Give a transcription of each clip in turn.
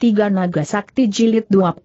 3 Naga Sakti Jilid 25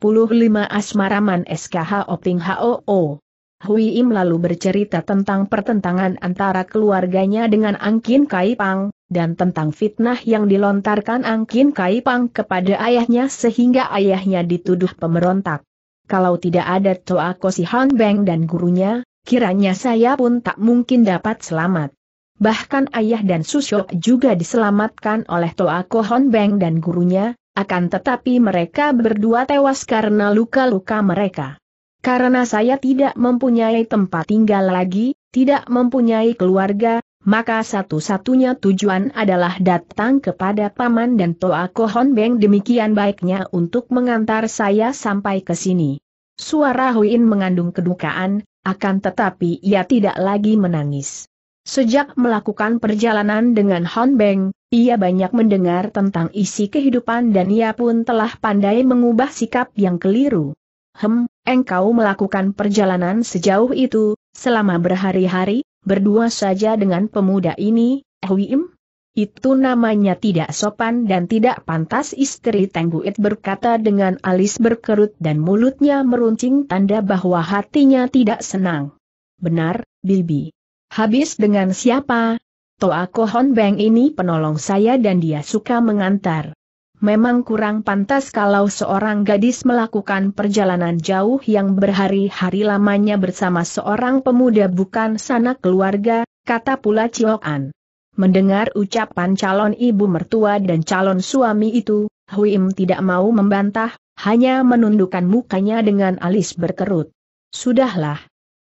Asmaraman SKH Oping HOO. Hui Im lalu bercerita tentang pertentangan antara keluarganya dengan Angkin Kaipang, dan tentang fitnah yang dilontarkan Angkin Kaipang kepada ayahnya sehingga ayahnya dituduh pemberontak. Kalau tidak ada Toa Kosi Han Beng dan gurunya, kiranya saya pun tak mungkin dapat selamat. Bahkan ayah dan Susyo juga diselamatkan oleh Toa Kohon Beng dan gurunya, akan tetapi mereka berdua tewas karena luka-luka mereka. Karena saya tidak mempunyai tempat tinggal lagi, tidak mempunyai keluarga, maka satu-satunya tujuan adalah datang kepada Paman dan Toa Kohon Beng demikian baiknya untuk mengantar saya sampai ke sini. Suara Huin mengandung kedukaan, akan tetapi ia tidak lagi menangis. Sejak melakukan perjalanan dengan Hon Beng, ia banyak mendengar tentang isi kehidupan dan ia pun telah pandai mengubah sikap yang keliru. Hem, engkau melakukan perjalanan sejauh itu, selama berhari-hari, berdua saja dengan pemuda ini, Huim? Eh itu namanya tidak sopan dan tidak pantas istri Tengguit berkata dengan alis berkerut dan mulutnya meruncing tanda bahwa hatinya tidak senang. Benar, Bibi. Habis dengan siapa? Toa Kohon Beng ini penolong saya dan dia suka mengantar. Memang kurang pantas kalau seorang gadis melakukan perjalanan jauh yang berhari-hari lamanya bersama seorang pemuda bukan sanak keluarga, kata pula Ciokan. Mendengar ucapan calon ibu mertua dan calon suami itu, Huim tidak mau membantah, hanya menundukkan mukanya dengan alis berkerut. Sudahlah,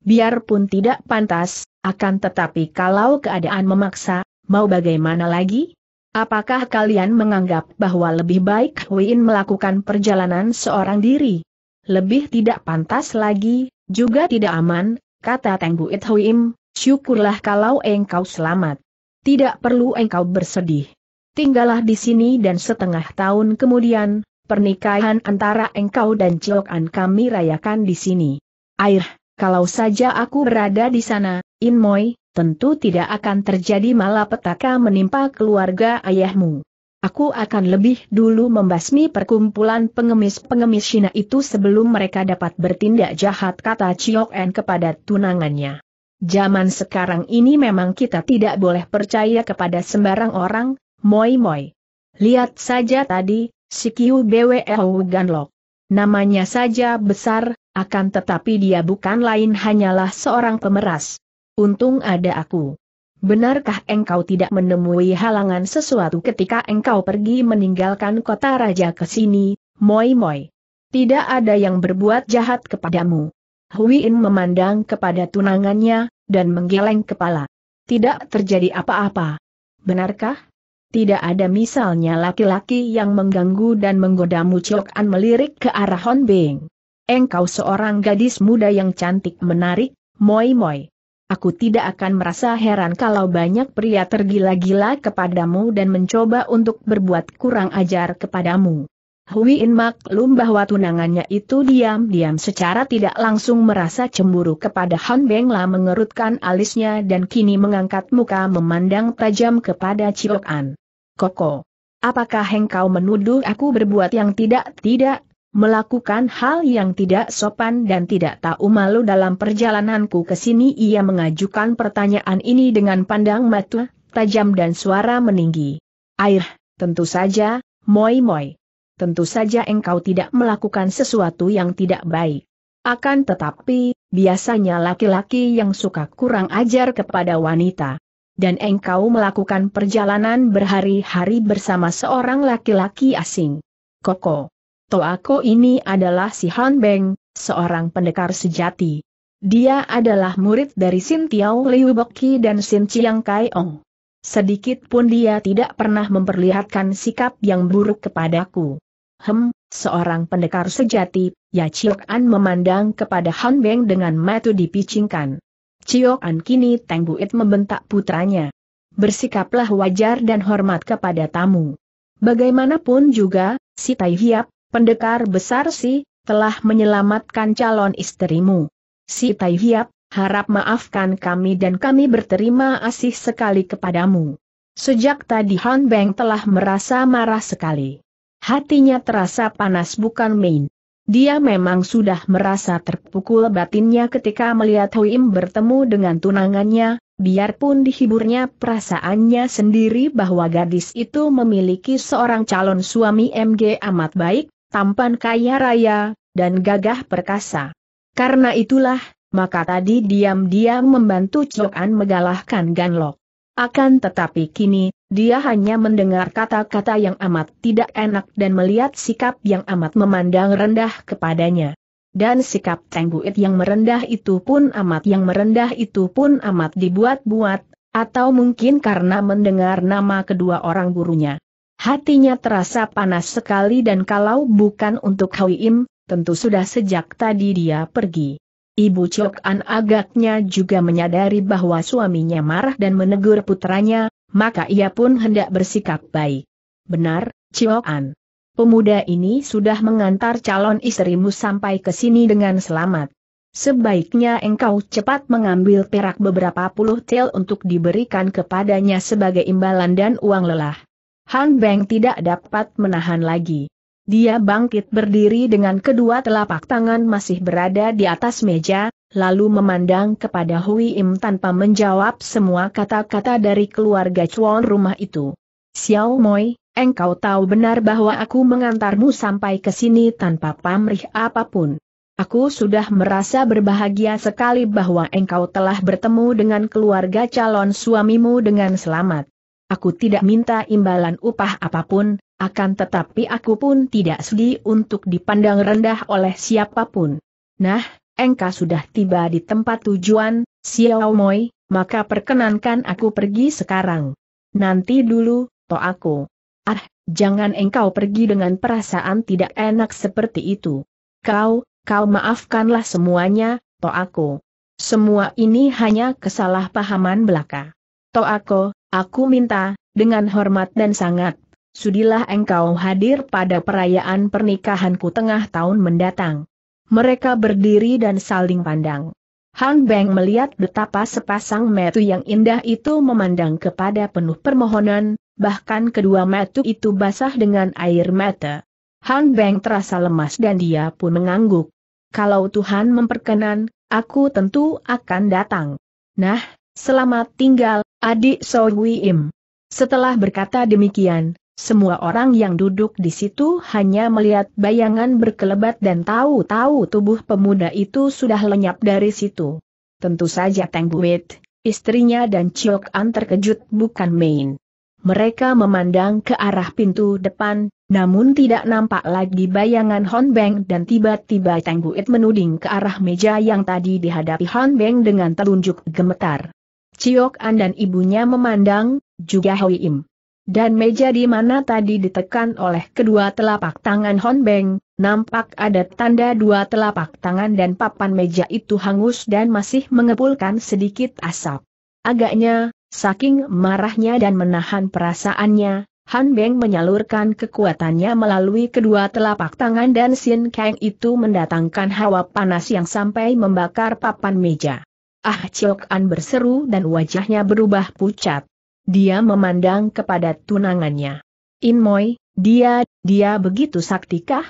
biarpun tidak pantas, akan tetapi kalau keadaan memaksa, mau bagaimana lagi? Apakah kalian menganggap bahwa lebih baik Huin melakukan perjalanan seorang diri? Lebih tidak pantas lagi, juga tidak aman, kata Tenggu It Huim, syukurlah kalau engkau selamat. Tidak perlu engkau bersedih. Tinggallah di sini dan setengah tahun kemudian, pernikahan antara engkau dan Ciok kami rayakan di sini. Air kalau saja aku berada di sana, Inmoy, tentu tidak akan terjadi malapetaka menimpa keluarga ayahmu. Aku akan lebih dulu membasmi perkumpulan pengemis-pengemis Cina itu sebelum mereka dapat bertindak jahat kata Chiok En kepada tunangannya. Zaman sekarang ini memang kita tidak boleh percaya kepada sembarang orang, Moi Moi. Lihat saja tadi, si Kiu Bwe Ganlok. Namanya saja besar, akan tetapi dia bukan lain hanyalah seorang pemeras. Untung ada aku. Benarkah engkau tidak menemui halangan sesuatu ketika engkau pergi meninggalkan kota raja ke sini, moi moi? Tidak ada yang berbuat jahat kepadamu. Huiin memandang kepada tunangannya, dan menggeleng kepala. Tidak terjadi apa-apa. Benarkah? Tidak ada misalnya laki-laki yang mengganggu dan menggodamu Chok An melirik ke arah Hon Bing. Engkau seorang gadis muda yang cantik menarik, moi-moi. Aku tidak akan merasa heran kalau banyak pria tergila-gila kepadamu dan mencoba untuk berbuat kurang ajar kepadamu. Hui Huiin maklum bahwa tunangannya itu diam-diam secara tidak langsung merasa cemburu kepada Han Bengla mengerutkan alisnya dan kini mengangkat muka memandang tajam kepada Chiok An. Koko. Apakah engkau menuduh aku berbuat yang tidak-tidak? melakukan hal yang tidak sopan dan tidak tahu malu dalam perjalananku ke sini ia mengajukan pertanyaan ini dengan pandang mata, tajam dan suara meninggi. Air, tentu saja, moi-moi. Tentu saja engkau tidak melakukan sesuatu yang tidak baik. Akan tetapi, biasanya laki-laki yang suka kurang ajar kepada wanita. Dan engkau melakukan perjalanan berhari-hari bersama seorang laki-laki asing. Koko aku ini adalah si Han Beng, seorang pendekar sejati. Dia adalah murid dari Sin Tiao Liu Boki dan Sin Chiang Kai Ong. Sedikit pun dia tidak pernah memperlihatkan sikap yang buruk kepadaku. Hem, seorang pendekar sejati, Ya Chiok An memandang kepada Han Beng dengan mata dipicingkan. Chiok An kini Teng Buit membentak putranya. Bersikaplah wajar dan hormat kepada tamu. Bagaimanapun juga, si Tai Hiap, Pendekar besar si, telah menyelamatkan calon istrimu. Si Tai Hiap, harap maafkan kami dan kami berterima kasih sekali kepadamu. Sejak tadi Han Beng telah merasa marah sekali. Hatinya terasa panas bukan main. Dia memang sudah merasa terpukul batinnya ketika melihat Hui Im bertemu dengan tunangannya, biarpun dihiburnya perasaannya sendiri bahwa gadis itu memiliki seorang calon suami MG amat baik, tampan kaya raya, dan gagah perkasa. Karena itulah, maka tadi diam-diam membantu Cokan mengalahkan megalahkan Ganlok. Akan tetapi kini, dia hanya mendengar kata-kata yang amat tidak enak dan melihat sikap yang amat memandang rendah kepadanya. Dan sikap Teng Buit yang merendah itu pun amat yang merendah itu pun amat dibuat-buat, atau mungkin karena mendengar nama kedua orang gurunya. Hatinya terasa panas sekali dan kalau bukan untuk Im, tentu sudah sejak tadi dia pergi. Ibu Chok An agaknya juga menyadari bahwa suaminya marah dan menegur putranya, maka ia pun hendak bersikap baik. Benar, Chok An. Pemuda ini sudah mengantar calon istrimu sampai ke sini dengan selamat. Sebaiknya engkau cepat mengambil perak beberapa puluh tel untuk diberikan kepadanya sebagai imbalan dan uang lelah. Han Beng tidak dapat menahan lagi. Dia bangkit berdiri dengan kedua telapak tangan masih berada di atas meja, lalu memandang kepada Hui Im tanpa menjawab semua kata-kata dari keluarga cuan rumah itu. Xiao Moi, engkau tahu benar bahwa aku mengantarmu sampai ke sini tanpa pamrih apapun. Aku sudah merasa berbahagia sekali bahwa engkau telah bertemu dengan keluarga calon suamimu dengan selamat. Aku tidak minta imbalan upah apapun, akan tetapi aku pun tidak sedih untuk dipandang rendah oleh siapapun. Nah, engkau sudah tiba di tempat tujuan, Xiao Moi, maka perkenankan aku pergi sekarang. Nanti dulu, to aku. Ah, jangan engkau pergi dengan perasaan tidak enak seperti itu. Kau, kau maafkanlah semuanya, to aku. Semua ini hanya kesalahpahaman belaka. To aku, Aku minta, dengan hormat dan sangat, sudilah engkau hadir pada perayaan pernikahanku tengah tahun mendatang. Mereka berdiri dan saling pandang. Han Beng melihat betapa sepasang metu yang indah itu memandang kepada penuh permohonan, bahkan kedua metu itu basah dengan air mata. Han Beng terasa lemas dan dia pun mengangguk. Kalau Tuhan memperkenan, aku tentu akan datang. Nah, Selamat tinggal, adik So Im. Setelah berkata demikian, semua orang yang duduk di situ hanya melihat bayangan berkelebat dan tahu-tahu tubuh pemuda itu sudah lenyap dari situ. Tentu saja Teng Buit, istrinya dan Chiok An terkejut bukan main. Mereka memandang ke arah pintu depan, namun tidak nampak lagi bayangan Hon Beng dan tiba-tiba Teng Buit menuding ke arah meja yang tadi dihadapi Hon Beng dengan telunjuk gemetar. Ciok An dan ibunya memandang, juga Hoi Im. Dan meja di mana tadi ditekan oleh kedua telapak tangan Hon Beng, nampak ada tanda dua telapak tangan dan papan meja itu hangus dan masih mengepulkan sedikit asap. Agaknya, saking marahnya dan menahan perasaannya, Han Beng menyalurkan kekuatannya melalui kedua telapak tangan dan Sin Kang itu mendatangkan hawa panas yang sampai membakar papan meja. Ah Chiok An berseru dan wajahnya berubah pucat. Dia memandang kepada tunangannya. In Moi, dia, dia begitu saktikah?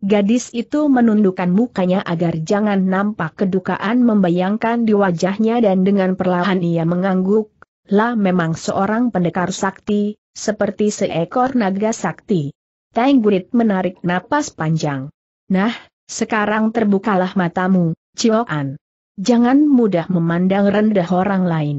Gadis itu menundukkan mukanya agar jangan nampak kedukaan membayangkan di wajahnya dan dengan perlahan ia mengangguk, Lah memang seorang pendekar sakti, seperti seekor naga sakti. Tenggurit menarik napas panjang. Nah, sekarang terbukalah matamu, An. Jangan mudah memandang rendah orang lain.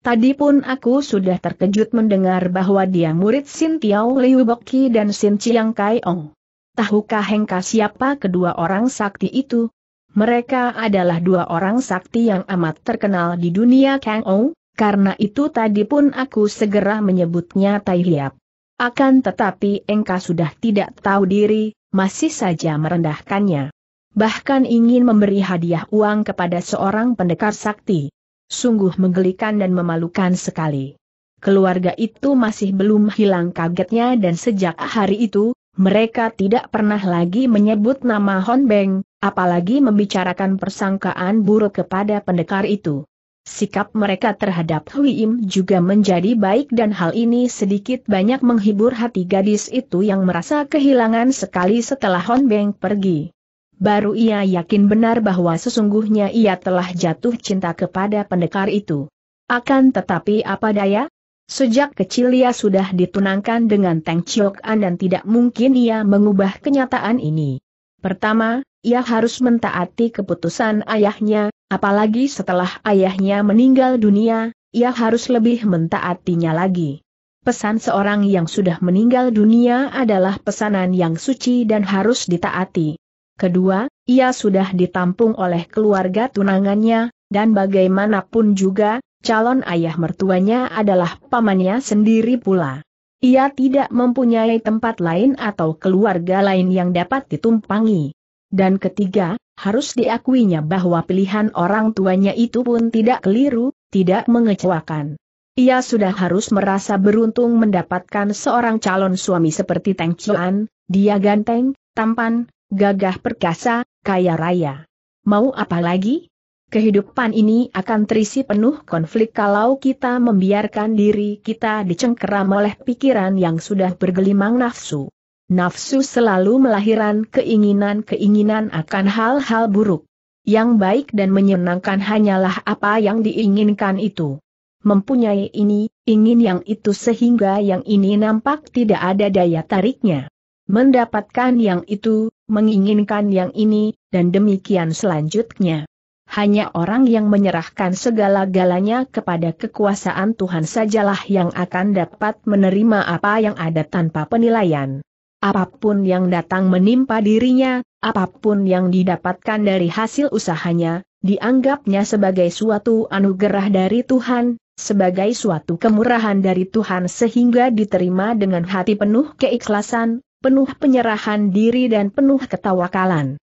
Tadi pun aku sudah terkejut mendengar bahwa dia murid Sin Tiao Liu Boki dan Sin Chiang Kai Ong. Tahukah Hengka siapa kedua orang sakti itu? Mereka adalah dua orang sakti yang amat terkenal di dunia Kang Ong, karena itu tadi pun aku segera menyebutnya Tai Hiap. Akan tetapi Engka sudah tidak tahu diri, masih saja merendahkannya bahkan ingin memberi hadiah uang kepada seorang pendekar sakti. Sungguh menggelikan dan memalukan sekali. Keluarga itu masih belum hilang kagetnya dan sejak hari itu, mereka tidak pernah lagi menyebut nama Hon Beng, apalagi membicarakan persangkaan buruk kepada pendekar itu. Sikap mereka terhadap Hui Im juga menjadi baik dan hal ini sedikit banyak menghibur hati gadis itu yang merasa kehilangan sekali setelah Hon Beng pergi baru ia yakin benar bahwa sesungguhnya ia telah jatuh cinta kepada pendekar itu. Akan tetapi apa daya? Sejak kecil ia sudah ditunangkan dengan Teng Chiok An dan tidak mungkin ia mengubah kenyataan ini. Pertama, ia harus mentaati keputusan ayahnya, apalagi setelah ayahnya meninggal dunia, ia harus lebih mentaatinya lagi. Pesan seorang yang sudah meninggal dunia adalah pesanan yang suci dan harus ditaati. Kedua, ia sudah ditampung oleh keluarga tunangannya, dan bagaimanapun juga, calon ayah mertuanya adalah pamannya sendiri pula. Ia tidak mempunyai tempat lain atau keluarga lain yang dapat ditumpangi. Dan ketiga, harus diakuinya bahwa pilihan orang tuanya itu pun tidak keliru, tidak mengecewakan. Ia sudah harus merasa beruntung mendapatkan seorang calon suami seperti Teng Chuan, dia ganteng, tampan, gagah perkasa, kaya raya. Mau apa lagi? Kehidupan ini akan terisi penuh konflik kalau kita membiarkan diri kita dicengkeram oleh pikiran yang sudah bergelimang nafsu. Nafsu selalu melahirkan keinginan-keinginan akan hal-hal buruk. Yang baik dan menyenangkan hanyalah apa yang diinginkan itu. Mempunyai ini, ingin yang itu sehingga yang ini nampak tidak ada daya tariknya. Mendapatkan yang itu, menginginkan yang ini, dan demikian selanjutnya. Hanya orang yang menyerahkan segala-galanya kepada kekuasaan Tuhan sajalah yang akan dapat menerima apa yang ada tanpa penilaian. Apapun yang datang menimpa dirinya, apapun yang didapatkan dari hasil usahanya, dianggapnya sebagai suatu anugerah dari Tuhan, sebagai suatu kemurahan dari Tuhan sehingga diterima dengan hati penuh keikhlasan, penuh penyerahan diri dan penuh ketawakalan.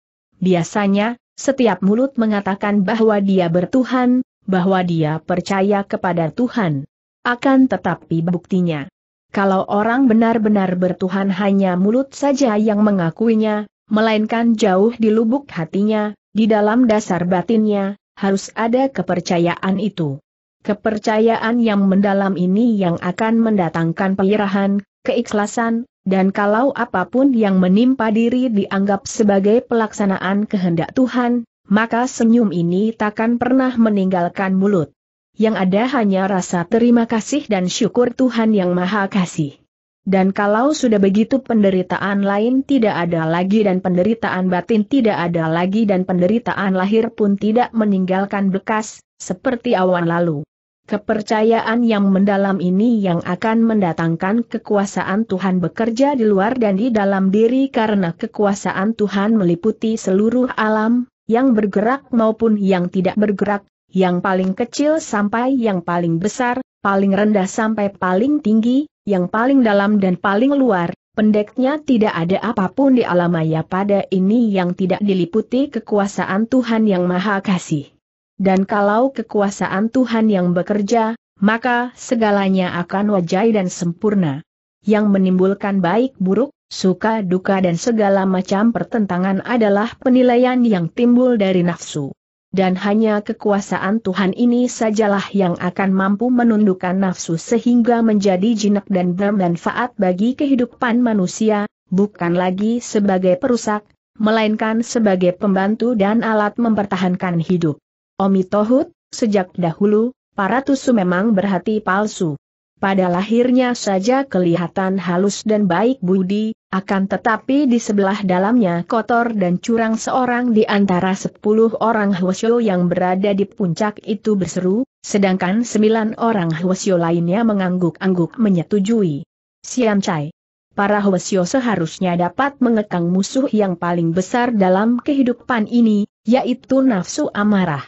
Biasanya, setiap mulut mengatakan bahwa dia bertuhan, bahwa dia percaya kepada Tuhan. Akan tetapi buktinya, kalau orang benar-benar bertuhan hanya mulut saja yang mengakuinya, melainkan jauh di lubuk hatinya, di dalam dasar batinnya, harus ada kepercayaan itu. Kepercayaan yang mendalam ini yang akan mendatangkan penyerahan, keikhlasan, dan kalau apapun yang menimpa diri dianggap sebagai pelaksanaan kehendak Tuhan, maka senyum ini takkan pernah meninggalkan mulut. Yang ada hanya rasa terima kasih dan syukur Tuhan yang Maha Kasih. Dan kalau sudah begitu penderitaan lain tidak ada lagi dan penderitaan batin tidak ada lagi dan penderitaan lahir pun tidak meninggalkan bekas, seperti awan lalu. Kepercayaan yang mendalam ini yang akan mendatangkan kekuasaan Tuhan bekerja di luar dan di dalam diri karena kekuasaan Tuhan meliputi seluruh alam, yang bergerak maupun yang tidak bergerak, yang paling kecil sampai yang paling besar, paling rendah sampai paling tinggi, yang paling dalam dan paling luar, pendeknya tidak ada apapun di alam maya pada ini yang tidak diliputi kekuasaan Tuhan yang Maha Kasih dan kalau kekuasaan Tuhan yang bekerja, maka segalanya akan wajai dan sempurna. Yang menimbulkan baik buruk, suka duka dan segala macam pertentangan adalah penilaian yang timbul dari nafsu. Dan hanya kekuasaan Tuhan ini sajalah yang akan mampu menundukkan nafsu sehingga menjadi jinak dan bermanfaat bagi kehidupan manusia, bukan lagi sebagai perusak, melainkan sebagai pembantu dan alat mempertahankan hidup. Omi Tohut, sejak dahulu, para tusu memang berhati palsu. Pada lahirnya saja kelihatan halus dan baik budi, akan tetapi di sebelah dalamnya kotor dan curang seorang di antara sepuluh orang Hwasyo yang berada di puncak itu berseru, sedangkan sembilan orang Hwasyo lainnya mengangguk-angguk menyetujui. Siam Chai. Para Hwasyo seharusnya dapat mengekang musuh yang paling besar dalam kehidupan ini, yaitu nafsu amarah.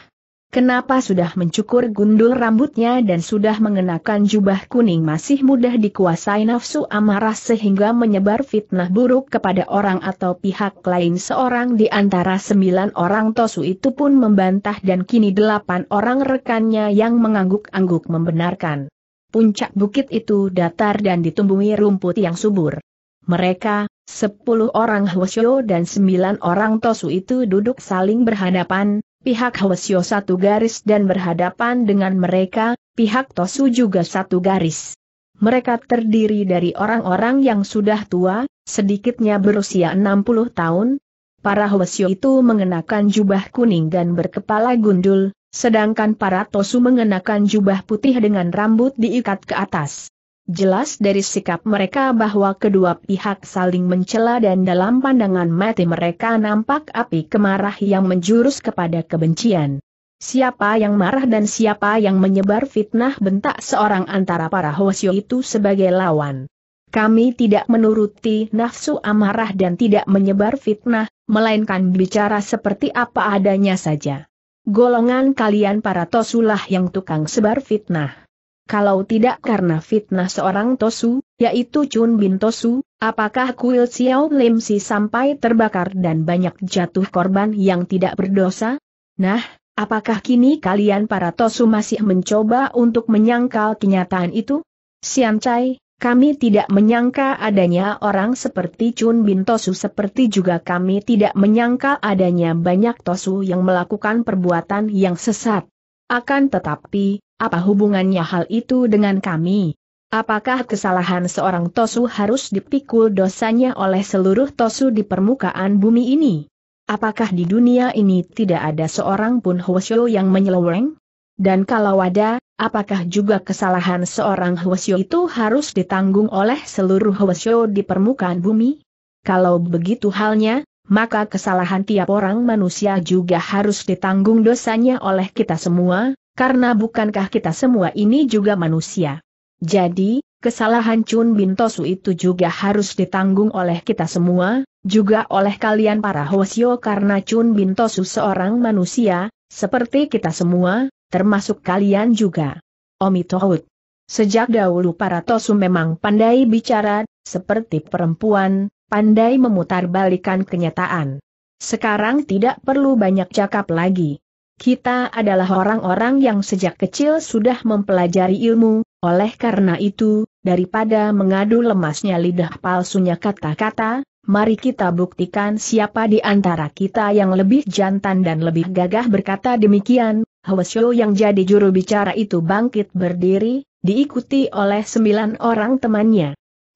Kenapa sudah mencukur gundul rambutnya dan sudah mengenakan jubah kuning masih mudah dikuasai nafsu amarah sehingga menyebar fitnah buruk kepada orang atau pihak lain seorang di antara sembilan orang Tosu itu pun membantah dan kini delapan orang rekannya yang mengangguk-angguk membenarkan. Puncak bukit itu datar dan ditumbuhi rumput yang subur. Mereka, sepuluh orang Hwasyo dan sembilan orang Tosu itu duduk saling berhadapan, pihak Hwasyo satu garis dan berhadapan dengan mereka, pihak Tosu juga satu garis. Mereka terdiri dari orang-orang yang sudah tua, sedikitnya berusia 60 tahun. Para Hwasyo itu mengenakan jubah kuning dan berkepala gundul, sedangkan para Tosu mengenakan jubah putih dengan rambut diikat ke atas. Jelas dari sikap mereka bahwa kedua pihak saling mencela dan dalam pandangan mati mereka nampak api kemarah yang menjurus kepada kebencian. Siapa yang marah dan siapa yang menyebar fitnah bentak seorang antara para Hosyo itu sebagai lawan. Kami tidak menuruti nafsu amarah dan tidak menyebar fitnah, melainkan bicara seperti apa adanya saja. Golongan kalian para tosulah yang tukang sebar fitnah. Kalau tidak karena fitnah seorang Tosu, yaitu Chun Bin Tosu, apakah kuil Xiao Lim Si sampai terbakar dan banyak jatuh korban yang tidak berdosa? Nah, apakah kini kalian para Tosu masih mencoba untuk menyangkal kenyataan itu? Sian Chai, kami tidak menyangka adanya orang seperti Chun Bin Tosu seperti juga kami tidak menyangka adanya banyak Tosu yang melakukan perbuatan yang sesat. Akan tetapi, apa hubungannya hal itu dengan kami? Apakah kesalahan seorang Tosu harus dipikul dosanya oleh seluruh Tosu di permukaan bumi ini? Apakah di dunia ini tidak ada seorang pun Hwasyo yang menyeleweng? Dan kalau ada, apakah juga kesalahan seorang Hwasyo itu harus ditanggung oleh seluruh Hwasyo di permukaan bumi? Kalau begitu halnya, maka kesalahan tiap orang manusia juga harus ditanggung dosanya oleh kita semua, karena bukankah kita semua ini juga manusia? Jadi, kesalahan Chun Bintosu itu juga harus ditanggung oleh kita semua, juga oleh kalian para Hosyo karena Chun Bintosu seorang manusia, seperti kita semua, termasuk kalian juga. Omitohut. Sejak dahulu para Tosu memang pandai bicara, seperti perempuan, pandai memutar kenyataan. Sekarang tidak perlu banyak cakap lagi. Kita adalah orang-orang yang sejak kecil sudah mempelajari ilmu, oleh karena itu, daripada mengadu lemasnya lidah palsunya kata-kata, mari kita buktikan siapa di antara kita yang lebih jantan dan lebih gagah berkata demikian, Hwasyo yang jadi juru bicara itu bangkit berdiri, diikuti oleh sembilan orang temannya.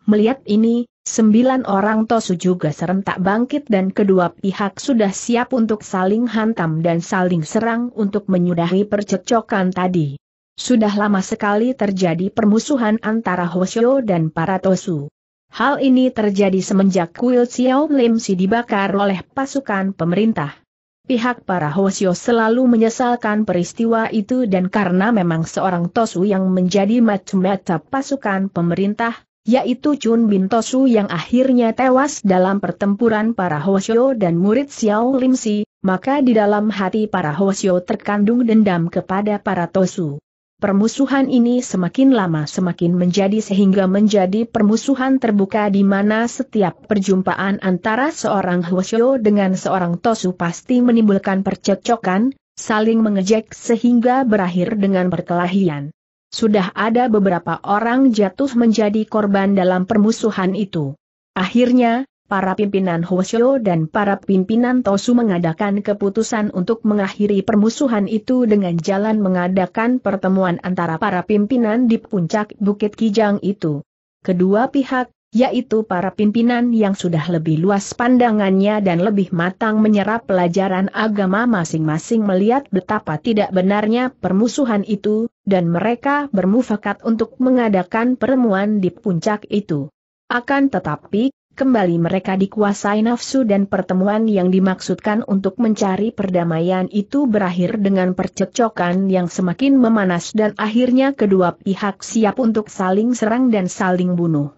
Melihat ini, sembilan orang Tosu juga serentak bangkit dan kedua pihak sudah siap untuk saling hantam dan saling serang untuk menyudahi percekcokan tadi. Sudah lama sekali terjadi permusuhan antara Hoshio dan para Tosu. Hal ini terjadi semenjak kuil Xiao Lim Si dibakar oleh pasukan pemerintah. Pihak para Hoshio selalu menyesalkan peristiwa itu dan karena memang seorang Tosu yang menjadi macam-macam pasukan pemerintah, yaitu Chun Bin Tosu yang akhirnya tewas dalam pertempuran para Hoshio dan murid Xiao Lim Si, maka di dalam hati para Hoshio terkandung dendam kepada para Tosu. Permusuhan ini semakin lama semakin menjadi sehingga menjadi permusuhan terbuka di mana setiap perjumpaan antara seorang Hwasyo dengan seorang Tosu pasti menimbulkan percekcokan, saling mengejek sehingga berakhir dengan perkelahian. Sudah ada beberapa orang jatuh menjadi korban dalam permusuhan itu. Akhirnya, para pimpinan Hoshio dan para pimpinan Tosu mengadakan keputusan untuk mengakhiri permusuhan itu dengan jalan mengadakan pertemuan antara para pimpinan di puncak Bukit Kijang itu. Kedua pihak, yaitu para pimpinan yang sudah lebih luas pandangannya dan lebih matang menyerap pelajaran agama masing-masing melihat betapa tidak benarnya permusuhan itu, dan mereka bermufakat untuk mengadakan pertemuan di puncak itu. Akan tetapi, kembali mereka dikuasai nafsu dan pertemuan yang dimaksudkan untuk mencari perdamaian itu berakhir dengan percecokan yang semakin memanas dan akhirnya kedua pihak siap untuk saling serang dan saling bunuh.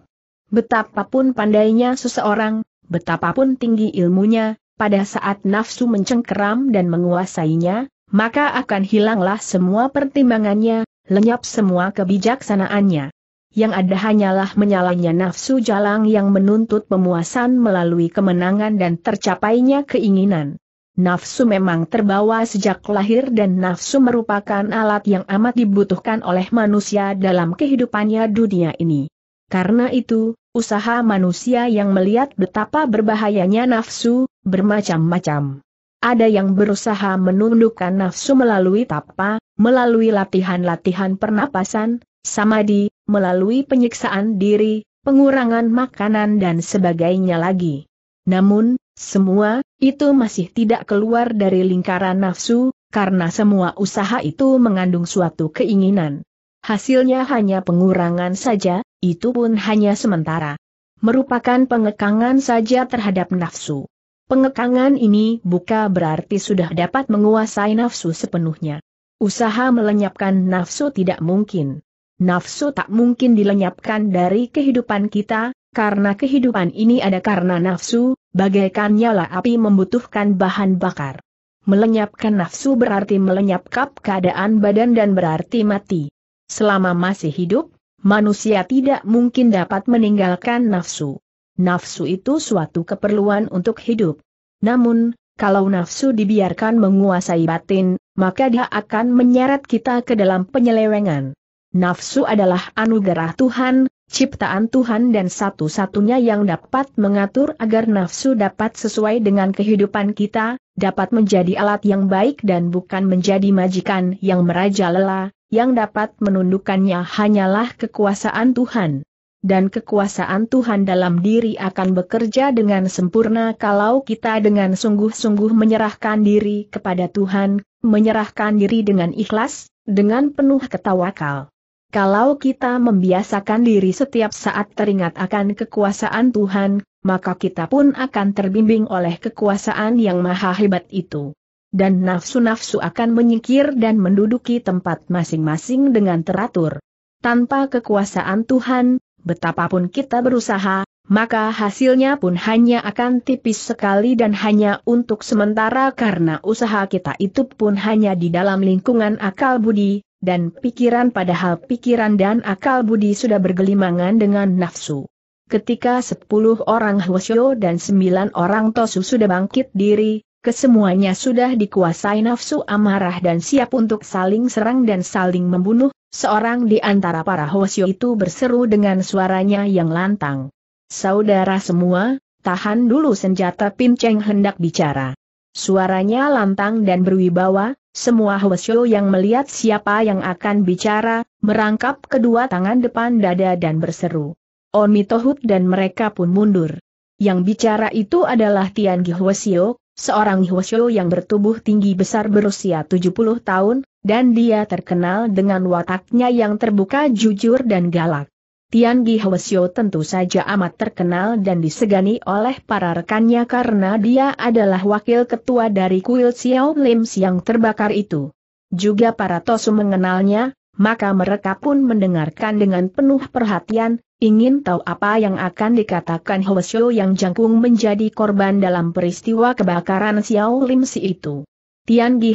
Betapapun pandainya seseorang, betapapun tinggi ilmunya, pada saat nafsu mencengkeram dan menguasainya, maka akan hilanglah semua pertimbangannya, lenyap semua kebijaksanaannya. Yang ada hanyalah menyalanya nafsu jalang yang menuntut pemuasan melalui kemenangan dan tercapainya keinginan. Nafsu memang terbawa sejak lahir dan nafsu merupakan alat yang amat dibutuhkan oleh manusia dalam kehidupannya dunia ini. Karena itu, usaha manusia yang melihat betapa berbahayanya nafsu, bermacam-macam. Ada yang berusaha menundukkan nafsu melalui tapa, melalui latihan-latihan pernapasan, samadhi, melalui penyiksaan diri, pengurangan makanan dan sebagainya lagi. Namun, semua, itu masih tidak keluar dari lingkaran nafsu, karena semua usaha itu mengandung suatu keinginan. Hasilnya hanya pengurangan saja, itu pun hanya sementara. Merupakan pengekangan saja terhadap nafsu. Pengekangan ini buka berarti sudah dapat menguasai nafsu sepenuhnya. Usaha melenyapkan nafsu tidak mungkin. Nafsu tak mungkin dilenyapkan dari kehidupan kita, karena kehidupan ini ada karena nafsu, bagaikan nyala api membutuhkan bahan bakar. Melenyapkan nafsu berarti melenyapkan keadaan badan dan berarti mati. Selama masih hidup, manusia tidak mungkin dapat meninggalkan nafsu. Nafsu itu suatu keperluan untuk hidup. Namun, kalau nafsu dibiarkan menguasai batin, maka dia akan menyeret kita ke dalam penyelewengan. Nafsu adalah anugerah Tuhan, ciptaan Tuhan dan satu-satunya yang dapat mengatur agar nafsu dapat sesuai dengan kehidupan kita, dapat menjadi alat yang baik dan bukan menjadi majikan yang merajalela, yang dapat menundukkannya hanyalah kekuasaan Tuhan. Dan kekuasaan Tuhan dalam diri akan bekerja dengan sempurna kalau kita dengan sungguh-sungguh menyerahkan diri kepada Tuhan, menyerahkan diri dengan ikhlas, dengan penuh ketawakal. Kalau kita membiasakan diri setiap saat teringat akan kekuasaan Tuhan, maka kita pun akan terbimbing oleh kekuasaan yang maha hebat itu dan nafsu-nafsu akan menyingkir dan menduduki tempat masing-masing dengan teratur. Tanpa kekuasaan Tuhan, betapapun kita berusaha, maka hasilnya pun hanya akan tipis sekali dan hanya untuk sementara karena usaha kita itu pun hanya di dalam lingkungan akal budi, dan pikiran padahal pikiran dan akal budi sudah bergelimangan dengan nafsu. Ketika sepuluh orang Hwasyo dan sembilan orang Tosu sudah bangkit diri, kesemuanya sudah dikuasai nafsu amarah dan siap untuk saling serang dan saling membunuh, seorang di antara para Hosyo itu berseru dengan suaranya yang lantang. Saudara semua, tahan dulu senjata Pinceng hendak bicara. Suaranya lantang dan berwibawa, semua Hwasyo yang melihat siapa yang akan bicara, merangkap kedua tangan depan dada dan berseru. Onmitohut Tohut dan mereka pun mundur. Yang bicara itu adalah Tian Gi seorang Hwasyo yang bertubuh tinggi besar berusia 70 tahun, dan dia terkenal dengan wataknya yang terbuka jujur dan galak. Tian Gi Hwasyo tentu saja amat terkenal dan disegani oleh para rekannya karena dia adalah wakil ketua dari kuil Xiao Lim yang terbakar itu. Juga para Tosu mengenalnya, maka mereka pun mendengarkan dengan penuh perhatian, ingin tahu apa yang akan dikatakan Hwasyo yang jangkung menjadi korban dalam peristiwa kebakaran Xiao Lim Si itu. Tian Gi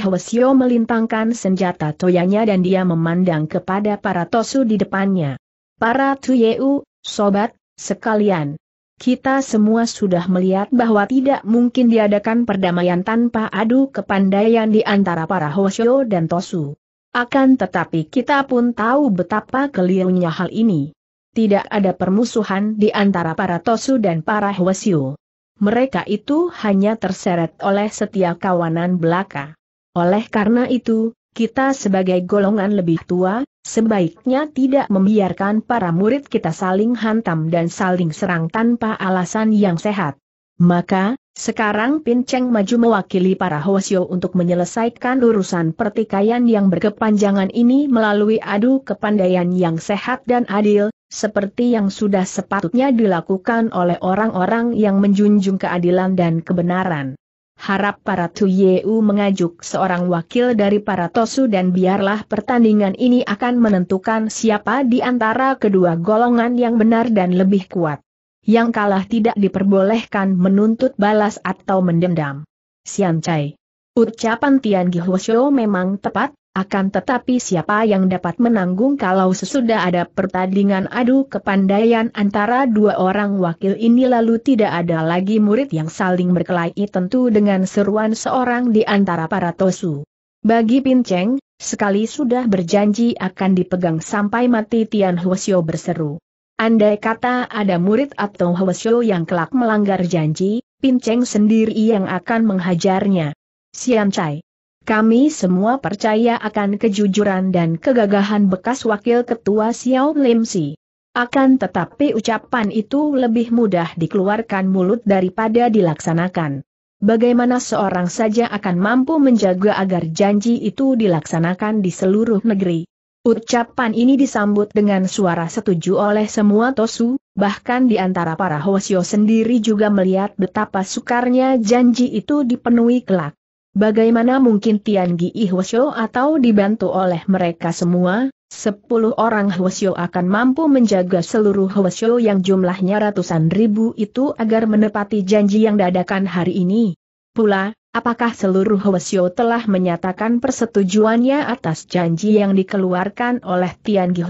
melintangkan senjata toyanya dan dia memandang kepada para tosu di depannya. Para Tuyeu, sobat, sekalian. Kita semua sudah melihat bahwa tidak mungkin diadakan perdamaian tanpa adu kepandaian di antara para Hwasyo dan Tosu. Akan tetapi kita pun tahu betapa kelirunya hal ini. Tidak ada permusuhan di antara para Tosu dan para Hwasyu. Mereka itu hanya terseret oleh setia kawanan belaka. Oleh karena itu, kita sebagai golongan lebih tua, sebaiknya tidak membiarkan para murid kita saling hantam dan saling serang tanpa alasan yang sehat. Maka, sekarang Pin Cheng maju mewakili para Hwasyo untuk menyelesaikan urusan pertikaian yang berkepanjangan ini melalui adu kepandaian yang sehat dan adil, seperti yang sudah sepatutnya dilakukan oleh orang-orang yang menjunjung keadilan dan kebenaran. Harap para Yeu mengajuk seorang wakil dari para Tosu dan biarlah pertandingan ini akan menentukan siapa di antara kedua golongan yang benar dan lebih kuat yang kalah tidak diperbolehkan menuntut balas atau mendendam. Sian Cai. Ucapan Tian Gihuosyo memang tepat, akan tetapi siapa yang dapat menanggung kalau sesudah ada pertandingan adu kepandaian antara dua orang wakil ini lalu tidak ada lagi murid yang saling berkelahi tentu dengan seruan seorang di antara para tosu. Bagi Cheng, sekali sudah berjanji akan dipegang sampai mati Tian Huosyo berseru. Andai kata ada murid atau Hwasyo yang kelak melanggar janji, Pinceng sendiri yang akan menghajarnya. Sian Chai. Kami semua percaya akan kejujuran dan kegagahan bekas wakil ketua Xiao Lim Si. Akan tetapi ucapan itu lebih mudah dikeluarkan mulut daripada dilaksanakan. Bagaimana seorang saja akan mampu menjaga agar janji itu dilaksanakan di seluruh negeri? Ucapan ini disambut dengan suara setuju oleh semua Tosu, bahkan di antara para Hwasyo sendiri juga melihat betapa sukarnya janji itu dipenuhi kelak. Bagaimana mungkin Tian Gi atau dibantu oleh mereka semua, sepuluh orang Hwasyo akan mampu menjaga seluruh Hwasyo yang jumlahnya ratusan ribu itu agar menepati janji yang dadakan hari ini. Pula, Apakah seluruh Hwasyo telah menyatakan persetujuannya atas janji yang dikeluarkan oleh Tian Gi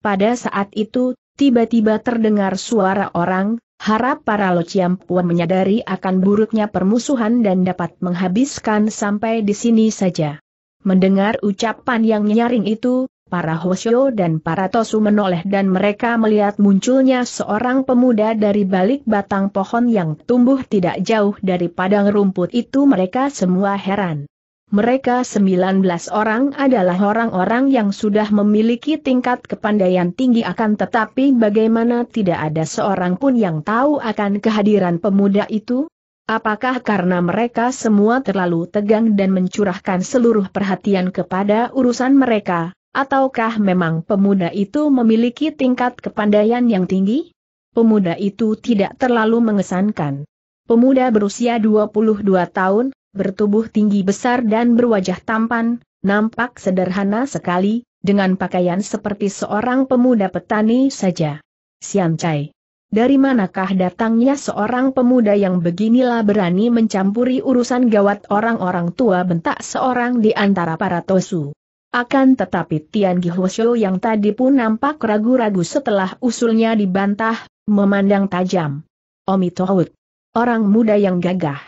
Pada saat itu, tiba-tiba terdengar suara orang, harap para Lociam Puan menyadari akan buruknya permusuhan dan dapat menghabiskan sampai di sini saja. Mendengar ucapan yang nyaring itu, para Hoshio dan para Tosu menoleh dan mereka melihat munculnya seorang pemuda dari balik batang pohon yang tumbuh tidak jauh dari padang rumput itu mereka semua heran. Mereka 19 orang adalah orang-orang yang sudah memiliki tingkat kepandaian tinggi akan tetapi bagaimana tidak ada seorang pun yang tahu akan kehadiran pemuda itu? Apakah karena mereka semua terlalu tegang dan mencurahkan seluruh perhatian kepada urusan mereka? Ataukah memang pemuda itu memiliki tingkat kepandaian yang tinggi? Pemuda itu tidak terlalu mengesankan. Pemuda berusia 22 tahun, bertubuh tinggi besar dan berwajah tampan, nampak sederhana sekali, dengan pakaian seperti seorang pemuda petani saja. Sian Chai. Dari manakah datangnya seorang pemuda yang beginilah berani mencampuri urusan gawat orang-orang tua bentak seorang di antara para tosu. Akan tetapi Tian Gihuosho yang tadi pun nampak ragu-ragu setelah usulnya dibantah, memandang tajam. Omi Tohut. Orang muda yang gagah.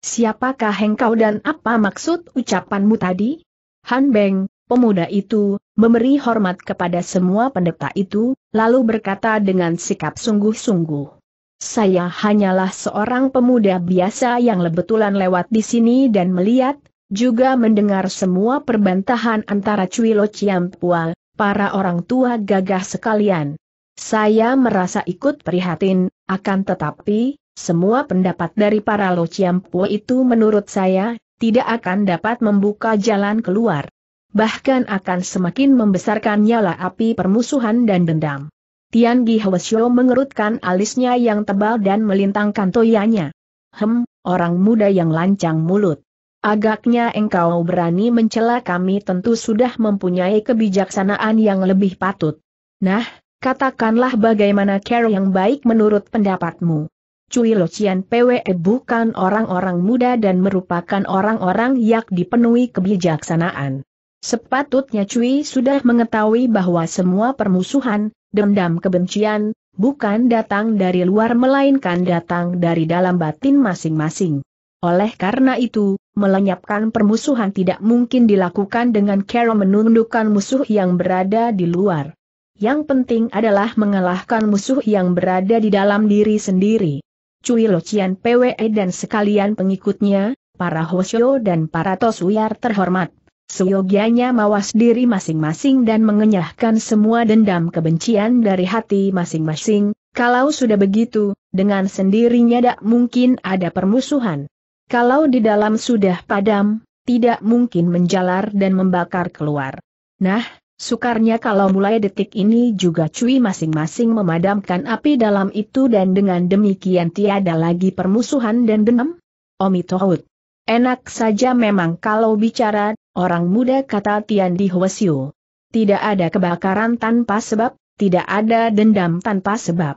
Siapakah engkau dan apa maksud ucapanmu tadi? Han Beng, pemuda itu, memberi hormat kepada semua pendeta itu, lalu berkata dengan sikap sungguh-sungguh. Saya hanyalah seorang pemuda biasa yang lebetulan lewat di sini dan melihat, juga mendengar semua perbantahan antara Cui Chiam Pua, para orang tua gagah sekalian. Saya merasa ikut prihatin, akan tetapi, semua pendapat dari para Lo Pua itu menurut saya, tidak akan dapat membuka jalan keluar. Bahkan akan semakin membesarkan nyala api permusuhan dan dendam. Tian Gi Hwasyo mengerutkan alisnya yang tebal dan melintangkan toyanya. Hem, orang muda yang lancang mulut. Agaknya engkau berani mencela kami tentu sudah mempunyai kebijaksanaan yang lebih patut. Nah, katakanlah bagaimana care yang baik menurut pendapatmu. Cui Locian PWE bukan orang-orang muda dan merupakan orang-orang yang dipenuhi kebijaksanaan. Sepatutnya Cui sudah mengetahui bahwa semua permusuhan, dendam kebencian, bukan datang dari luar melainkan datang dari dalam batin masing-masing. Oleh karena itu, melenyapkan permusuhan tidak mungkin dilakukan dengan cara menundukkan musuh yang berada di luar. Yang penting adalah mengalahkan musuh yang berada di dalam diri sendiri. Cui Locian PWE dan sekalian pengikutnya, para Hoshio dan para Tosuyar terhormat. Seyogianya mawas diri masing-masing dan mengenyahkan semua dendam kebencian dari hati masing-masing, kalau sudah begitu, dengan sendirinya tak mungkin ada permusuhan. Kalau di dalam sudah padam, tidak mungkin menjalar dan membakar keluar. Nah, Sukarnya kalau mulai detik ini juga cuy masing-masing memadamkan api dalam itu dan dengan demikian tiada lagi permusuhan dan dendam? Omi Tohut. Enak saja memang kalau bicara, orang muda kata Tian Di Hwasyu. Tidak ada kebakaran tanpa sebab, tidak ada dendam tanpa sebab.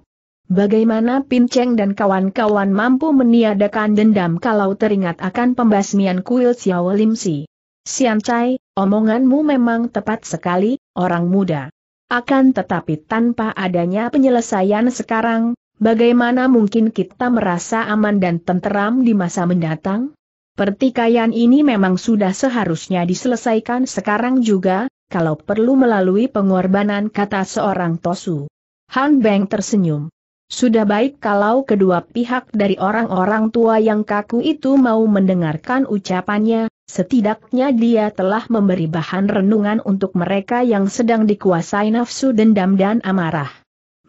Bagaimana Pinceng dan kawan-kawan mampu meniadakan dendam kalau teringat akan pembasmian kuil Xiao Lim Si? Sian Cai, omonganmu memang tepat sekali, orang muda. Akan tetapi tanpa adanya penyelesaian sekarang, bagaimana mungkin kita merasa aman dan tenteram di masa mendatang? Pertikaian ini memang sudah seharusnya diselesaikan sekarang juga, kalau perlu melalui pengorbanan kata seorang Tosu. Han Beng tersenyum. Sudah baik kalau kedua pihak dari orang-orang tua yang kaku itu mau mendengarkan ucapannya, setidaknya dia telah memberi bahan renungan untuk mereka yang sedang dikuasai nafsu dendam dan amarah.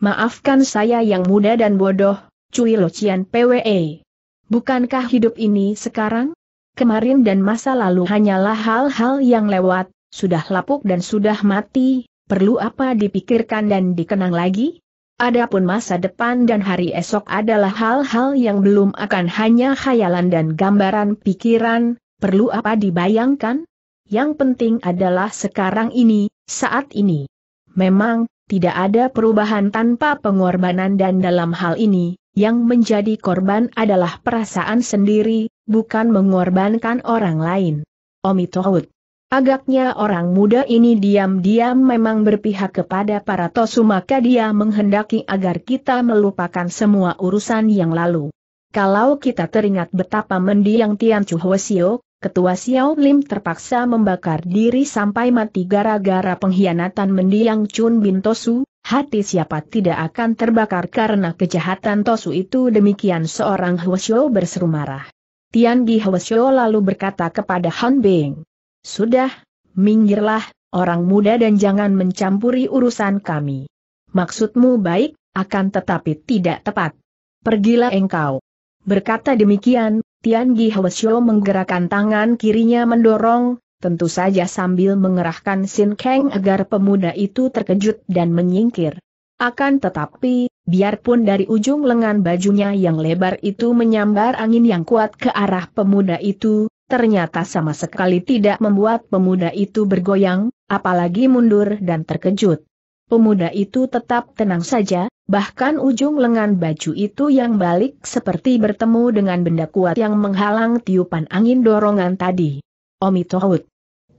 Maafkan saya yang muda dan bodoh, Cui Locian PWE. Bukankah hidup ini sekarang? Kemarin dan masa lalu hanyalah hal-hal yang lewat, sudah lapuk dan sudah mati, perlu apa dipikirkan dan dikenang lagi? Adapun masa depan dan hari esok adalah hal-hal yang belum akan hanya khayalan dan gambaran pikiran, perlu apa dibayangkan? Yang penting adalah sekarang ini, saat ini. Memang, tidak ada perubahan tanpa pengorbanan dan dalam hal ini, yang menjadi korban adalah perasaan sendiri, bukan mengorbankan orang lain. Omitohut Agaknya orang muda ini diam-diam memang berpihak kepada para Tosu maka dia menghendaki agar kita melupakan semua urusan yang lalu. Kalau kita teringat betapa mendiang Tian Chu Xiao, ketua Xiao Lim terpaksa membakar diri sampai mati gara-gara pengkhianatan mendiang Chun Bin Tosu, hati siapa tidak akan terbakar karena kejahatan Tosu itu demikian seorang Xiao berseru marah. Tian Gi Xiao lalu berkata kepada Han Bing. Sudah, minggirlah, orang muda dan jangan mencampuri urusan kami. Maksudmu baik, akan tetapi tidak tepat. Pergilah engkau. Berkata demikian, Tian Gi Hwasyo menggerakkan tangan kirinya mendorong, tentu saja sambil mengerahkan Sin Kang agar pemuda itu terkejut dan menyingkir. Akan tetapi, biarpun dari ujung lengan bajunya yang lebar itu menyambar angin yang kuat ke arah pemuda itu, ternyata sama sekali tidak membuat pemuda itu bergoyang, apalagi mundur dan terkejut. Pemuda itu tetap tenang saja, bahkan ujung lengan baju itu yang balik seperti bertemu dengan benda kuat yang menghalang tiupan angin dorongan tadi. Omi Tohut.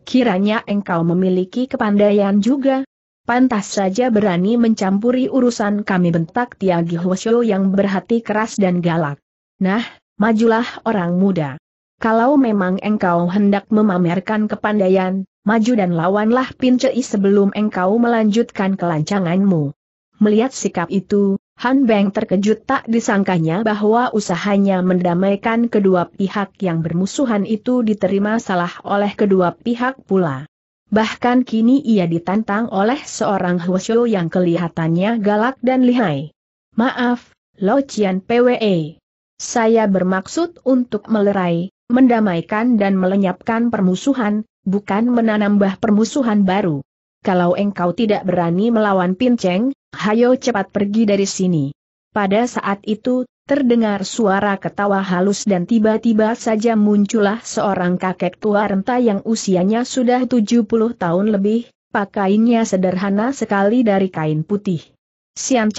Kiranya engkau memiliki kepandaian juga. Pantas saja berani mencampuri urusan kami bentak Tiagi Hwasyo yang berhati keras dan galak. Nah, majulah orang muda. Kalau memang engkau hendak memamerkan kepandaian, maju dan lawanlah Pincei sebelum engkau melanjutkan kelancanganmu. Melihat sikap itu, Han Beng terkejut tak disangkanya bahwa usahanya mendamaikan kedua pihak yang bermusuhan itu diterima salah oleh kedua pihak pula. Bahkan kini ia ditantang oleh seorang Huoshu yang kelihatannya galak dan lihai. Maaf, Lo Cian PWE. Saya bermaksud untuk melerai, mendamaikan dan melenyapkan permusuhan, bukan menanambah permusuhan baru. Kalau engkau tidak berani melawan Pinceng, hayo cepat pergi dari sini. Pada saat itu, terdengar suara ketawa halus dan tiba-tiba saja muncullah seorang kakek tua renta yang usianya sudah 70 tahun lebih, pakainya sederhana sekali dari kain putih. Sian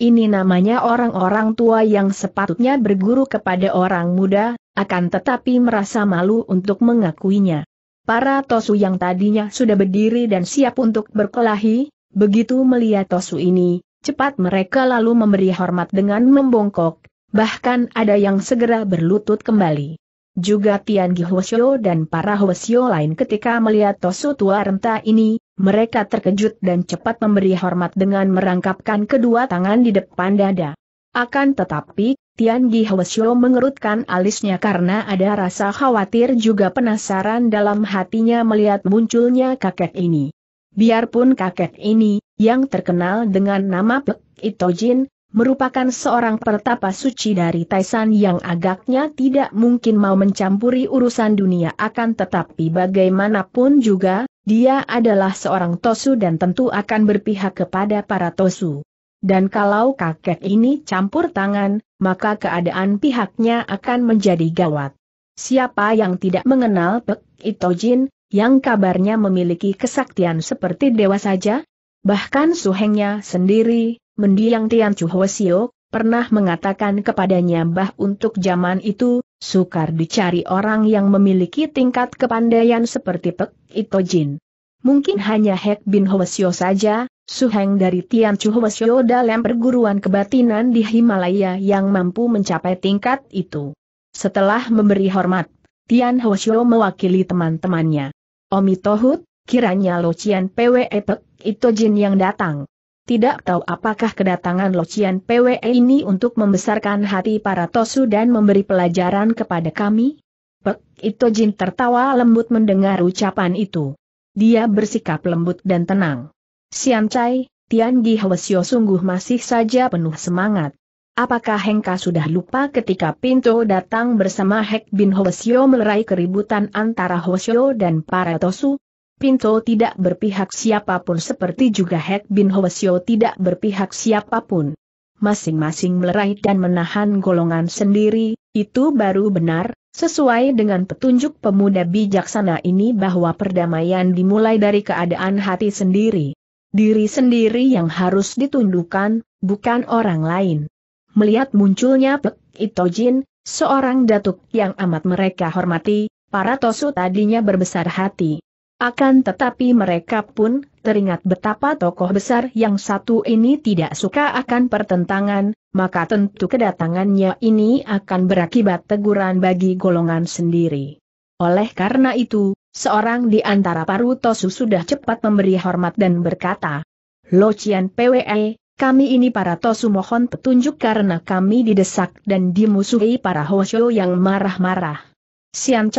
ini namanya orang-orang tua yang sepatutnya berguru kepada orang muda, akan tetapi merasa malu untuk mengakuinya. Para Tosu yang tadinya sudah berdiri dan siap untuk berkelahi, begitu melihat Tosu ini, cepat mereka lalu memberi hormat dengan membongkok, bahkan ada yang segera berlutut kembali. Juga Tian Gihosyo dan para Hwasyo lain ketika melihat Tosu tua renta ini, mereka terkejut dan cepat memberi hormat dengan merangkapkan kedua tangan di depan dada. Akan tetapi, Tian Gi Hwasyo mengerutkan alisnya karena ada rasa khawatir juga penasaran dalam hatinya melihat munculnya kakek ini. Biarpun kakek ini, yang terkenal dengan nama Pek Itojin, merupakan seorang pertapa suci dari Taisan yang agaknya tidak mungkin mau mencampuri urusan dunia akan tetapi bagaimanapun juga, dia adalah seorang Tosu dan tentu akan berpihak kepada para Tosu. Dan kalau kakek ini campur tangan, maka keadaan pihaknya akan menjadi gawat. Siapa yang tidak mengenal Pek Itojin, yang kabarnya memiliki kesaktian seperti dewa saja? Bahkan suhengnya sendiri, mendiang Tian Chu Hwasio, pernah mengatakan kepadanya bah untuk zaman itu, sukar dicari orang yang memiliki tingkat kepandaian seperti Pek Itojin. Mungkin hanya Hek Bin Hwasyo saja, Suheng dari Tian Chu Hwasyo dalam perguruan kebatinan di Himalaya yang mampu mencapai tingkat itu. Setelah memberi hormat, Tian Hwasyo mewakili teman-temannya. Omi Tohut, kiranya Lo Cian Pwe Pek, itu jin yang datang. Tidak tahu apakah kedatangan Lo Pwe ini untuk membesarkan hati para Tosu dan memberi pelajaran kepada kami? Pek, itu jin tertawa lembut mendengar ucapan itu. Dia bersikap lembut dan tenang. Sian Chai, Tian Gi sungguh masih saja penuh semangat. Apakah Hengka sudah lupa ketika Pinto datang bersama Hek Bin Hwasyo melerai keributan antara Hwasyo dan para Tosu? Pinto tidak berpihak siapapun seperti juga Hek Bin Hwasyo tidak berpihak siapapun. Masing-masing melerai dan menahan golongan sendiri, itu baru benar, Sesuai dengan petunjuk pemuda bijaksana ini bahwa perdamaian dimulai dari keadaan hati sendiri. Diri sendiri yang harus ditundukkan, bukan orang lain. Melihat munculnya Pek Itojin, seorang datuk yang amat mereka hormati, para Tosu tadinya berbesar hati. Akan tetapi mereka pun teringat betapa tokoh besar yang satu ini tidak suka akan pertentangan, maka tentu kedatangannya ini akan berakibat teguran bagi golongan sendiri. Oleh karena itu, seorang di antara Paru Tosu sudah cepat memberi hormat dan berkata, Lo Cian PWE, kami ini para Tosu mohon petunjuk karena kami didesak dan dimusuhi para Hoshio yang marah-marah. Sian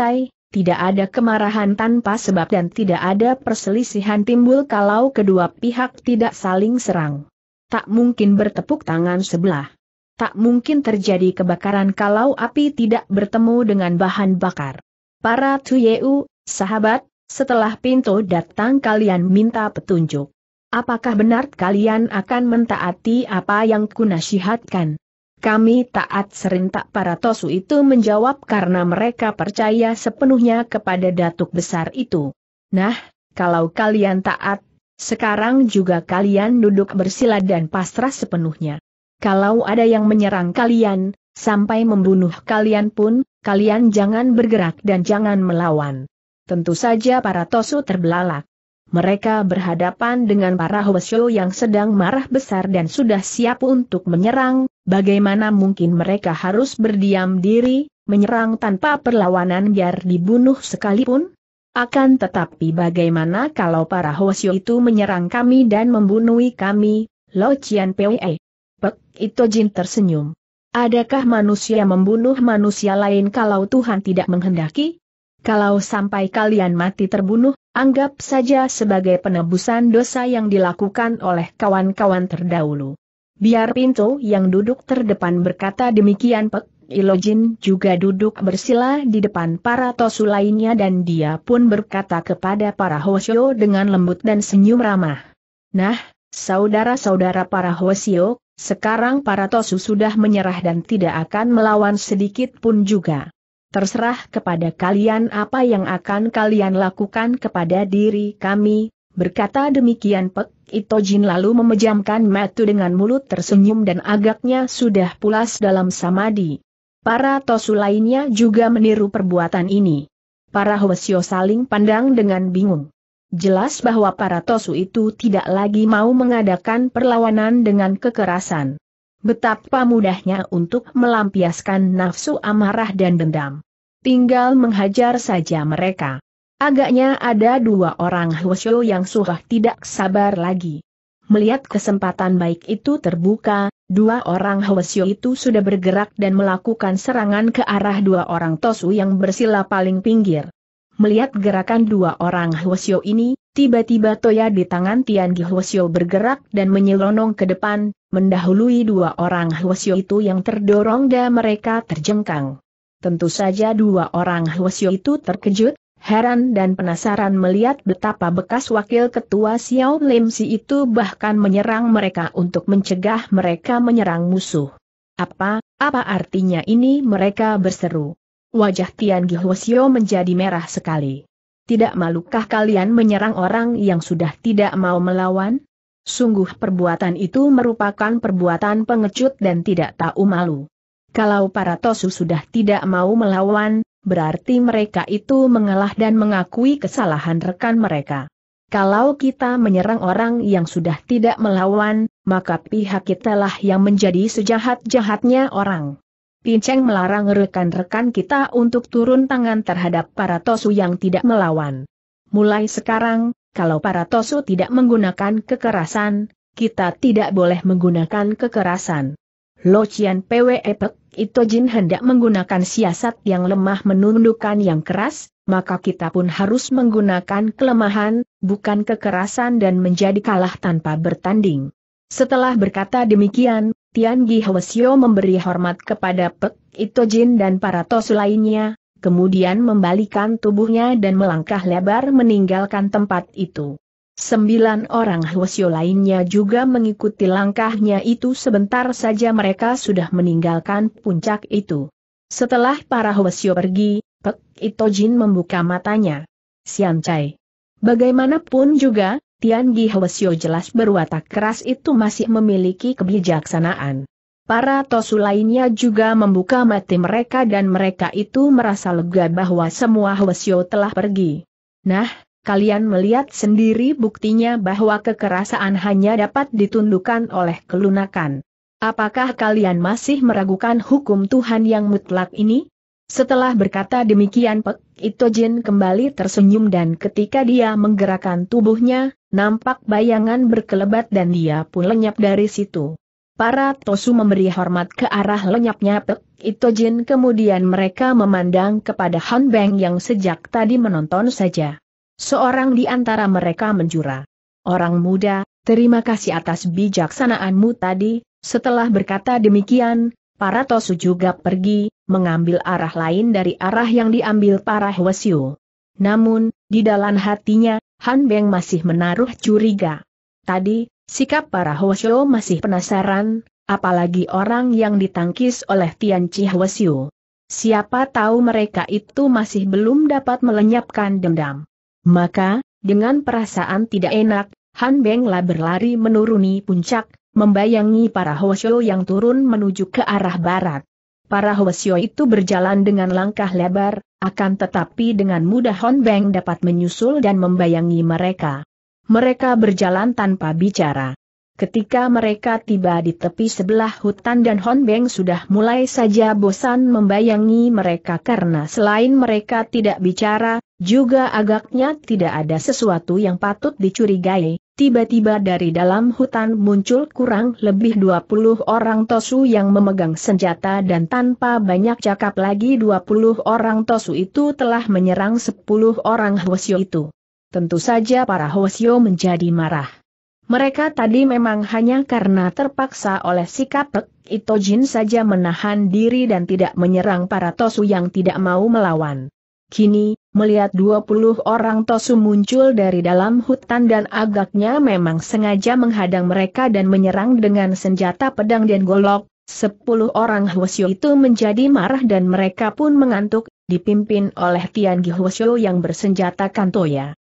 tidak ada kemarahan tanpa sebab dan tidak ada perselisihan timbul kalau kedua pihak tidak saling serang. Tak mungkin bertepuk tangan sebelah. Tak mungkin terjadi kebakaran kalau api tidak bertemu dengan bahan bakar. Para Tuyeu, sahabat, setelah pintu datang kalian minta petunjuk. Apakah benar kalian akan mentaati apa yang kunasihatkan? Kami taat serintak para tosu itu menjawab karena mereka percaya sepenuhnya kepada datuk besar itu. Nah, kalau kalian taat, sekarang juga kalian duduk bersila dan pasrah sepenuhnya. Kalau ada yang menyerang kalian, sampai membunuh kalian pun, kalian jangan bergerak dan jangan melawan. Tentu saja para tosu terbelalak mereka berhadapan dengan para Hwasyo yang sedang marah besar dan sudah siap untuk menyerang, bagaimana mungkin mereka harus berdiam diri, menyerang tanpa perlawanan biar dibunuh sekalipun? Akan tetapi bagaimana kalau para Hwasyo itu menyerang kami dan membunuh kami, Lo Chian Pwe? Eh. Pek Ito Jin tersenyum. Adakah manusia membunuh manusia lain kalau Tuhan tidak menghendaki? Kalau sampai kalian mati terbunuh, Anggap saja sebagai penebusan dosa yang dilakukan oleh kawan-kawan terdahulu. Biar Pinto yang duduk terdepan berkata demikian Pek Ilojin juga duduk bersila di depan para tosu lainnya dan dia pun berkata kepada para Hosio dengan lembut dan senyum ramah. Nah, saudara-saudara para Hosio, sekarang para tosu sudah menyerah dan tidak akan melawan sedikit pun juga terserah kepada kalian apa yang akan kalian lakukan kepada diri kami, berkata demikian Pek Itojin lalu memejamkan matu dengan mulut tersenyum dan agaknya sudah pulas dalam samadi. Para tosu lainnya juga meniru perbuatan ini. Para Hwasyo saling pandang dengan bingung. Jelas bahwa para tosu itu tidak lagi mau mengadakan perlawanan dengan kekerasan. Betapa mudahnya untuk melampiaskan nafsu amarah dan dendam. Tinggal menghajar saja mereka. Agaknya ada dua orang Hwasyo yang sudah tidak sabar lagi. Melihat kesempatan baik itu terbuka, dua orang Hwasyo itu sudah bergerak dan melakukan serangan ke arah dua orang Tosu yang bersila paling pinggir. Melihat gerakan dua orang Hwasyo ini, tiba-tiba toya di tangan Tian Di bergerak dan menyelonong ke depan, mendahului dua orang Hwasyo itu yang terdorong dan mereka terjengkang. Tentu saja dua orang Hwasyo itu terkejut, heran dan penasaran melihat betapa bekas wakil ketua Xiao Lim Si itu bahkan menyerang mereka untuk mencegah mereka menyerang musuh. Apa, apa artinya ini mereka berseru? Wajah Tian Gihuosio menjadi merah sekali. Tidak malukah kalian menyerang orang yang sudah tidak mau melawan? Sungguh perbuatan itu merupakan perbuatan pengecut dan tidak tahu malu. Kalau para Tosu sudah tidak mau melawan, berarti mereka itu mengalah dan mengakui kesalahan rekan mereka. Kalau kita menyerang orang yang sudah tidak melawan, maka pihak kitalah yang menjadi sejahat-jahatnya orang. Pinceng melarang rekan-rekan kita untuk turun tangan terhadap para tosu yang tidak melawan. Mulai sekarang, kalau para tosu tidak menggunakan kekerasan, kita tidak boleh menggunakan kekerasan. Locian PWE Pek Jin hendak menggunakan siasat yang lemah menundukkan yang keras, maka kita pun harus menggunakan kelemahan, bukan kekerasan dan menjadi kalah tanpa bertanding. Setelah berkata demikian, Tian Gi Hwasyo memberi hormat kepada Pek Itojin dan para tosu lainnya, kemudian membalikan tubuhnya dan melangkah lebar meninggalkan tempat itu. Sembilan orang Hwasyo lainnya juga mengikuti langkahnya itu sebentar saja mereka sudah meninggalkan puncak itu. Setelah para Hwasyo pergi, Pek Itojin membuka matanya. Sian Bagaimanapun juga, Tian Gi Hwasyo jelas berwatak keras itu masih memiliki kebijaksanaan. Para tosu lainnya juga membuka mati mereka dan mereka itu merasa lega bahwa semua Hwasyo telah pergi. Nah, kalian melihat sendiri buktinya bahwa kekerasan hanya dapat ditundukkan oleh kelunakan. Apakah kalian masih meragukan hukum Tuhan yang mutlak ini? Setelah berkata demikian Pek Ito kembali tersenyum dan ketika dia menggerakkan tubuhnya, nampak bayangan berkelebat dan dia pun lenyap dari situ. Para Tosu memberi hormat ke arah lenyapnya Pek Ito Jin kemudian mereka memandang kepada Han Beng yang sejak tadi menonton saja. Seorang di antara mereka menjura. Orang muda, terima kasih atas bijaksanaanmu tadi, setelah berkata demikian, para Tosu juga pergi, mengambil arah lain dari arah yang diambil para Hwasyu. Namun, di dalam hatinya, Han Beng masih menaruh curiga. Tadi, sikap para Hwasyu masih penasaran, apalagi orang yang ditangkis oleh Tian Chi Hwasyu. Siapa tahu mereka itu masih belum dapat melenyapkan dendam. Maka, dengan perasaan tidak enak, Han Benglah berlari menuruni puncak, membayangi para Hwasyu yang turun menuju ke arah barat. Para Hwasyo itu berjalan dengan langkah lebar, akan tetapi dengan mudah Hon Beng dapat menyusul dan membayangi mereka. Mereka berjalan tanpa bicara. Ketika mereka tiba di tepi sebelah hutan dan Hon Beng sudah mulai saja bosan membayangi mereka karena selain mereka tidak bicara, juga agaknya tidak ada sesuatu yang patut dicurigai, tiba-tiba dari dalam hutan muncul kurang lebih 20 orang tosu yang memegang senjata dan tanpa banyak cakap lagi 20 orang tosu itu telah menyerang 10 orang Hwasyo itu. Tentu saja para Hwasyo menjadi marah. Mereka tadi memang hanya karena terpaksa oleh sikap Pek Itojin saja menahan diri dan tidak menyerang para tosu yang tidak mau melawan. Kini, melihat 20 orang Tosu muncul dari dalam hutan dan agaknya memang sengaja menghadang mereka dan menyerang dengan senjata pedang dan golok, Sepuluh orang Hwasyo itu menjadi marah dan mereka pun mengantuk, dipimpin oleh Tian Gi Hwasyo yang bersenjata kantoya.